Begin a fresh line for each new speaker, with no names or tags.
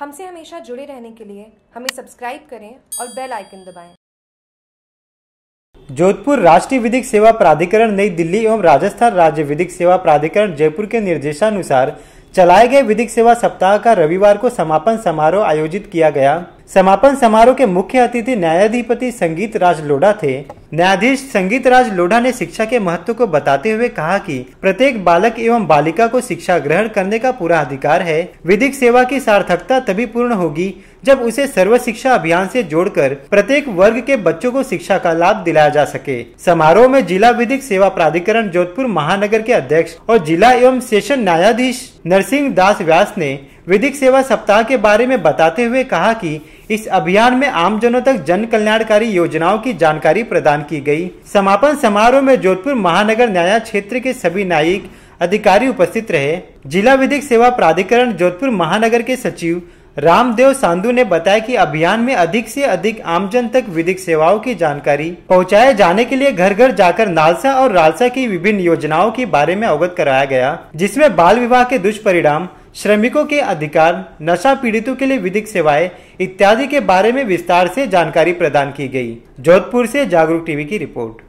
हमसे हमेशा जुड़े रहने के लिए हमें सब्सक्राइब करें और बेल आइकन दबाएं। जोधपुर राष्ट्रीय विधिक सेवा प्राधिकरण नई दिल्ली एवं राजस्थान राज्य विधिक सेवा प्राधिकरण जयपुर के निर्देशानुसार चलाए गए विधिक सेवा सप्ताह का रविवार को समापन समारोह आयोजित किया गया समापन समारोह के मुख्य अतिथि न्यायाधिपति संगीत राज लोढ़ा थे न्यायाधीश संगीत राज लोढ़ा ने शिक्षा के महत्व को बताते हुए कहा कि प्रत्येक बालक एवं बालिका को शिक्षा ग्रहण करने का पूरा अधिकार है विधिक सेवा की सार्थकता तभी पूर्ण होगी जब उसे सर्व शिक्षा अभियान से जोड़कर प्रत्येक वर्ग के बच्चों को शिक्षा का लाभ दिलाया जा सके समारोह में जिला विधिक सेवा प्राधिकरण जोधपुर महानगर के अध्यक्ष और जिला एवं सेशन न्यायाधीश नरसिंह दास व्यास ने विधिक सेवा सप्ताह के बारे में बताते हुए कहा कि इस अभियान में आमजनों तक जन कल्याणकारी योजनाओं की जानकारी प्रदान की गई समापन समारोह में जोधपुर महानगर न्याय क्षेत्र के सभी न्यायिक अधिकारी उपस्थित रहे जिला विधिक सेवा प्राधिकरण जोधपुर महानगर के सचिव रामदेव सांधु ने बताया कि अभियान में अधिक से अधिक आमजन तक विधिक सेवाओं की जानकारी पहुंचाए जाने के लिए घर घर जाकर नालसा और रालसा की विभिन्न योजनाओं के बारे में अवगत कराया गया जिसमें बाल विवाह के दुष्परिणाम श्रमिकों के अधिकार नशा पीड़ितों के लिए विधिक सेवाएं इत्यादि के बारे में विस्तार से जानकारी प्रदान की गई जोधपुर से जागरूक टीवी की रिपोर्ट